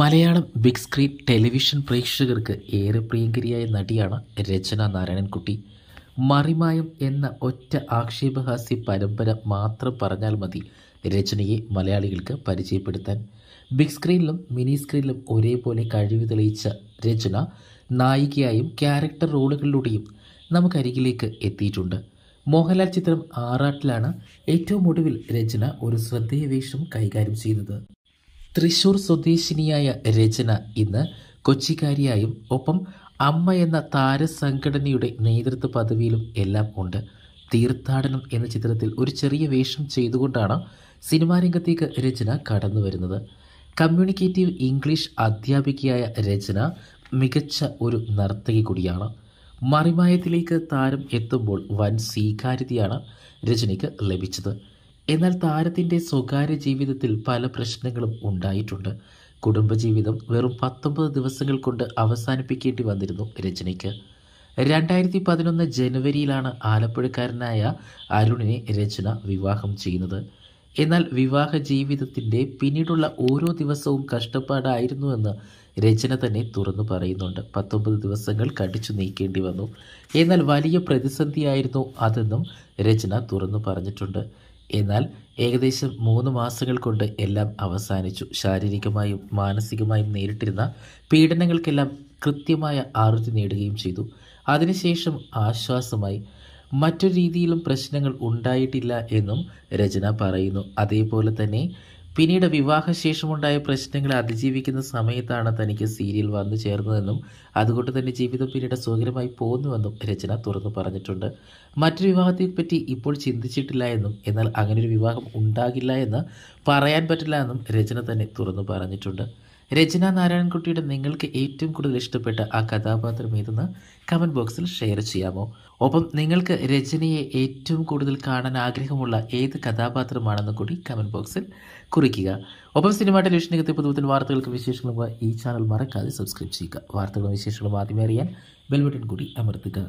Malayalam big screen television പ്രേക്ഷകർക്ക് ഏറെ പ്രിയങ്കരിയായ നടിയാണ് രചന നാരായണൻകുട്ടി മറിമായം എന്ന ഒറ്റ ആക്ഷേപഹാസ്യ പരമ്പര മാത്രം പറഞ്ഞാൽ മതി രചനയെ മലയാളികൾക്ക് പരിചയപ്പെടുത്താൻ ബിഗ് സ്ക്രീനിലും മിനി സ്ക്രീനിലും ഒരേപോലെ കഴിവ് തെളിയിച്ച രചന നായികയായും ക്യാരക്ടർ റോളുകളിലൂടെയും നമുക്കരികിലേക്ക് എത്തിയിട്ടുണ്ട് മോഹൻലാൽ ചിത്രം ആറാട്ടിലാണ് ഏറ്റവും ഒടുവിൽ രചന ഒരു ശ്രദ്ധേയ വേഷം കൈകാര്യം ചെയ്തത് തൃശൂർ സ്വദേശിനിയായ രചന ഇന്ന് കൊച്ചിക്കാരിയായും ഒപ്പം അമ്മ എന്ന താരസംഘടനയുടെ നേതൃത്വ പദവിയിലും എല്ലാം ഉണ്ട് തീർത്ഥാടനം എന്ന ചിത്രത്തിൽ ഒരു ചെറിയ വേഷം ചെയ്തുകൊണ്ടാണ് സിനിമാ രംഗത്തേക്ക് രചന കടന്നു വരുന്നത് കമ്മ്യൂണിക്കേറ്റീവ് ഇംഗ്ലീഷ് അധ്യാപികയായ രചന മികച്ച ഒരു നർത്തകി കൂടിയാണ് മറിമായത്തിലേക്ക് താരം എത്തുമ്പോൾ വൻ സ്വീകാര്യതയാണ് രചനയ്ക്ക് ലഭിച്ചത് എന്നാൽ താരത്തിൻ്റെ സ്വകാര്യ ജീവിതത്തിൽ പല പ്രശ്നങ്ങളും ഉണ്ടായിട്ടുണ്ട് കുടുംബജീവിതം വെറും പത്തൊമ്പത് ദിവസങ്ങൾ കൊണ്ട് അവസാനിപ്പിക്കേണ്ടി വന്നിരുന്നു രജനിക്ക് രണ്ടായിരത്തി പതിനൊന്ന് ജനുവരിയിലാണ് ആലപ്പുഴക്കാരനായ അരുണിനെ രചന വിവാഹം ചെയ്യുന്നത് എന്നാൽ വിവാഹ ജീവിതത്തിൻ്റെ പിന്നീടുള്ള ഓരോ ദിവസവും കഷ്ടപ്പാടായിരുന്നുവെന്ന് രചന തന്നെ തുറന്നു പറയുന്നുണ്ട് പത്തൊമ്പത് ദിവസങ്ങൾ കടിച്ചു നീക്കേണ്ടി വന്നു എന്നാൽ വലിയ പ്രതിസന്ധിയായിരുന്നു അതെന്നും രചന തുറന്നു പറഞ്ഞിട്ടുണ്ട് എന്നാൽ ഏകദേശം മൂന്ന് മാസങ്ങൾ കൊണ്ട് എല്ലാം അവസാനിച്ചു ശാരീരികമായും മാനസികമായും നേരിട്ടിരുന്ന പീഡനങ്ങൾക്കെല്ലാം കൃത്യമായ ആറുതി നേടുകയും ചെയ്തു അതിനുശേഷം ആശ്വാസമായി മറ്റു രീതിയിലും പ്രശ്നങ്ങൾ ഉണ്ടായിട്ടില്ല എന്നും രചന പറയുന്നു അതേപോലെ തന്നെ പിന്നീട് വിവാഹശേഷമുണ്ടായ പ്രശ്നങ്ങളെ അതിജീവിക്കുന്ന സമയത്താണ് തനിക്ക് സീരിയൽ വന്നു ചേർന്നതെന്നും അതുകൊണ്ട് തന്നെ ജീവിതം പിന്നീട് സുഖകരമായി പോകുന്നുവെന്നും രചന തുറന്നു പറഞ്ഞിട്ടുണ്ട് മറ്റൊരു വിവാഹത്തെപ്പറ്റി ഇപ്പോൾ ചിന്തിച്ചിട്ടില്ല എന്നും എന്നാൽ അങ്ങനൊരു വിവാഹം ഉണ്ടാകില്ല എന്ന് പറയാൻ പറ്റില്ല എന്നും രചന തന്നെ തുറന്നു പറഞ്ഞിട്ടുണ്ട് രചന നാരായണൻകുട്ടിയുടെ നിങ്ങൾക്ക് ഏറ്റവും കൂടുതൽ ഇഷ്ടപ്പെട്ട ആ കഥാപാത്രം ഏതെന്ന് കമൻറ്റ് ബോക്സിൽ ഷെയർ ചെയ്യാമോ ഒപ്പം നിങ്ങൾക്ക് രചനയെ ഏറ്റവും കൂടുതൽ കാണാൻ ആഗ്രഹമുള്ള ഏത് കഥാപാത്രമാണെന്ന് കൂടി കമൻറ്റ് ബോക്സിൽ കുറിക്കുക ഒപ്പം സിനിമ ടെലിവിഷൻ നികത്തി പുതുപുത്തൻ വാർത്തകൾക്കും വിശേഷങ്ങളും ഈ ചാനൽ മറക്കാതെ സബ്സ്ക്രൈബ് ചെയ്യുക വാർത്തകളും വിശേഷങ്ങളും ആദ്യമേ അറിയാൻ ബെൽബട്ടൺ കൂടി അമർത്തുക